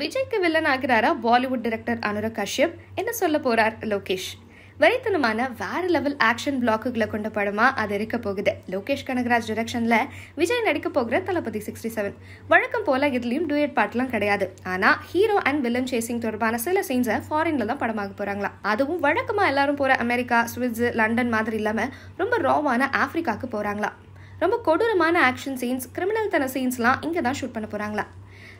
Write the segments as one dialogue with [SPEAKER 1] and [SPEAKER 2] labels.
[SPEAKER 1] விஜய்க்கு வில்லன் ஆகிறாரா பாலிவுட் டிரெக்டர் அனுரக் கஷ்யப் என்ன சொல்ல போறார் லோகேஷ் வரித்தனமான வேற லெவல் ஆக்ஷன் பிளாக்குகளை கொண்ட படமா அது இருக்க போகுது லோகேஷ் கனகராஜ் டிரெக்ஷன்ல விஜய் நடிக்க போகிற தளபதி சிக்ஸ்டி செவன் வழக்கம் போல இதுலயும் டூயட் பாட்டுலாம் கிடையாது ஆனா ஹீரோ அண்ட் வில்லன் சேசிங் தொடர்பான சில சீன்ஸை ஃபாரின்ல தான் படமாக போறாங்களா அதுவும் வழக்கமா எல்லாரும் போற அமெரிக்கா சுவிட்ஸ் லண்டன் மாதிரி இல்லாம ரொம்ப ராவான ஆப்பிரிக்காக்கு போறாங்களா ரொம்ப கொடூரமான ஆக்ஷன் சீன்ஸ் கிரிமினல் தன சீன்ஸ்லாம் இங்கே தான் ஷூட் பண்ண போகிறாங்களா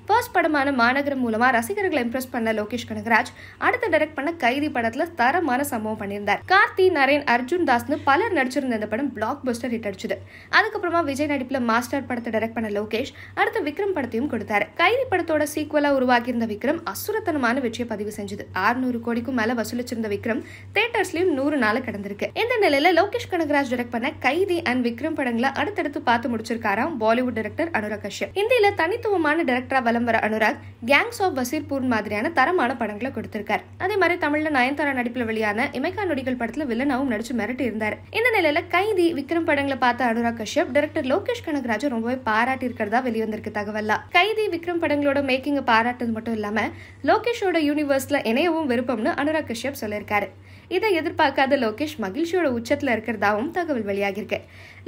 [SPEAKER 1] ஃபர்ஸ்ட் படமான மாநகரம் மூலமா ரசிகர்களை இம்ப்ரெஸ் பண்ண லோகேஷ் கனகராஜ் அடுத்த டைரக்ட் பண்ண கைதி படத்துல தரமான சம்பவம் பண்ணியிருந்தார் கார்த்தி நரேன் அர்ஜுன் தாஸ்னு பலர் நடிச்சிருந்த இந்த படம் பிளாக் பஸ்டர் ஹிட் அடிச்சது அதுக்கப்புறமா விஜய் நடிப்புல மாஸ்டர் படத்தை டைரக்ட் பண்ண லோகேஷ் அடுத்த விக்ரம் படத்தையும் கொடுத்தாரு கைதி படத்தோட சீக்குவலா உருவாக்கி இருந்த விக்ரம் அசுரத்தனமான வெற்றியை பதிவு செஞ்சது ஆறுநூறு கோடிக்கும் மேல வசூலிச்சிருந்த விக்ரம் தேட்டர்ஸ்லயும் நூறு நாள் கடந்திருக்கு இந்த நிலையில லோகேஷ் கனகராஜ் டைரக்ட் பண்ண கைதி அண்ட் விக்ரம் படங்களை அடுத்தடுத்து பார்த்து முடிச்சிருக்காராம் பாலிவுட் டைரக்டர் அனுராக் கஷ்யப் இந்தியில தனித்துவமான டைரக்டரா காலம் வர அனுராக் கேங்ஸ் ஆஃப் வசீர்பூர் மாதிரியான தரமான படங்களை கொடுத்திருக்கார் அதே மாதிரி தமிழ்ல நயன்தாரா நடிப்பில் வெளியான இமைக்கா நொடிகள் படத்துல வில்லனாவும் நடிச்சு மிரட்டி இருந்தார் இந்த நிலையில கைதி விக்ரம் படங்களை பார்த்த அனுராக் கஷ்யப் டைரக்டர் லோகேஷ் கனகராஜ் ரொம்பவே பாராட்டி இருக்கிறதா வெளிவந்திருக்கு தகவல் கைதி விக்ரம் படங்களோட மேக்கிங் பாராட்டுறது மட்டும் இல்லாம லோகேஷோட யூனிவர்ஸ்ல இணையவும் விருப்பம்னு அனுராக் கஷ்யப் சொல்லியிருக்காரு இதை எதிர்பார்க்காத லோகேஷ் மகிழ்ச்சியோட உச்சத்துல இருக்கிறதாவும் தகவல் வெளியாகிருக்கு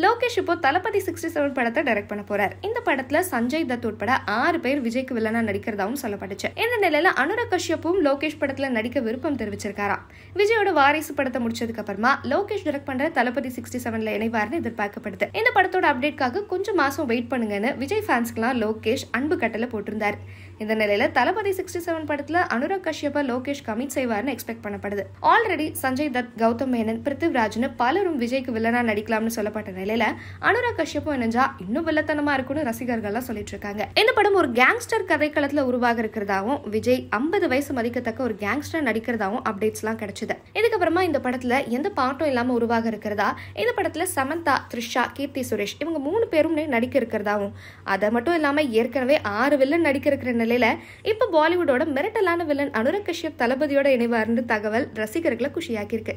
[SPEAKER 1] லோகேஷ் இப்போ தளபதி சிக்ஸ்டி செவன் படத்தை டைரக்ட் பண்ண போறார் இந்த படத்துல சஞ்சய் தத் உட்பட ஆறு பேர் விஜய் விஜய்க்கு வில்லனா நடிக்கிறதாவும் சொல்லப்பட்டுச்சு இந்த நிலையில அனுராக் கஷ்யப்பும் லோகேஷ் படத்துல நடிக்க விருப்பம் தெரிவிச்சிருக்காராம் விஜயோட வாரிசு படத்தை முடிச்சதுக்கு அப்புறமா லோகேஷ் டிரெக்ட் பண்ற தளபதி சிக்ஸ்டி செவன்ல இணைவார்னு எதிர்பார்க்கப்படுது இந்த படத்தோட அப்டேட்காக கொஞ்சம் மாசம் வெயிட் பண்ணுங்கன்னு விஜய் ஃபேன்ஸ்க்குலாம் லோகேஷ் அன்பு கட்டல போட்டிருந்தார் இந்த நிலையில தளபதி சிக்ஸ்டி செவன் படத்துல அனுராக் கஷ்யப்ப லோகேஷ் கமிட் செய்வார்னு எக்ஸ்பெக்ட் பண்ணப்படுது ஆல்ரெடி சஞ்சய் தத் கௌதம் மேனன் பிருத்திவ்ராஜ்னு பலரும் விஜய்க்கு வில்லனா நடிக்கலாம்னு சொல்லப்பட்ட நிலையில அனுராக் கஷ்யப்பும் இணைஞ்சா இன்னும் வில்லத்தனமா இருக்கும்னு ரசிகர்கள்லாம் சொல்லிட்டு இருக்காங்க இந்த படம் ஒரு கேங்ஸ் கேங்ஸ்டர் கதைக்களத்தில் உருவாக இருக்கிறதாவும் விஜய் ஐம்பது வயசு மதிக்கத்தக்க ஒரு கேங்ஸ்டர் நடிக்கிறதாவும் அப்டேட்ஸ்லாம் கிடைச்சது இதுக்கப்புறமா இந்த படத்தில் எந்த பாட்டும் இல்லாமல் உருவாக இருக்கிறதா இந்த படத்தில் சமந்தா த்ரிஷா கீர்த்தி சுரேஷ் இவங்க மூணு பேரும் நடிக்க இருக்கிறதாவும் அதை மட்டும் இல்லாமல் ஏற்கனவே ஆறு வில்லன் நடிக்க இருக்கிற நிலையில் இப்போ பாலிவுடோட மிரட்டலான வில்லன் அனுரக் கஷ்யப் தளபதியோட இணைவாருன்னு தகவல் ரசிகர்களை குஷியாக்கியிருக்கு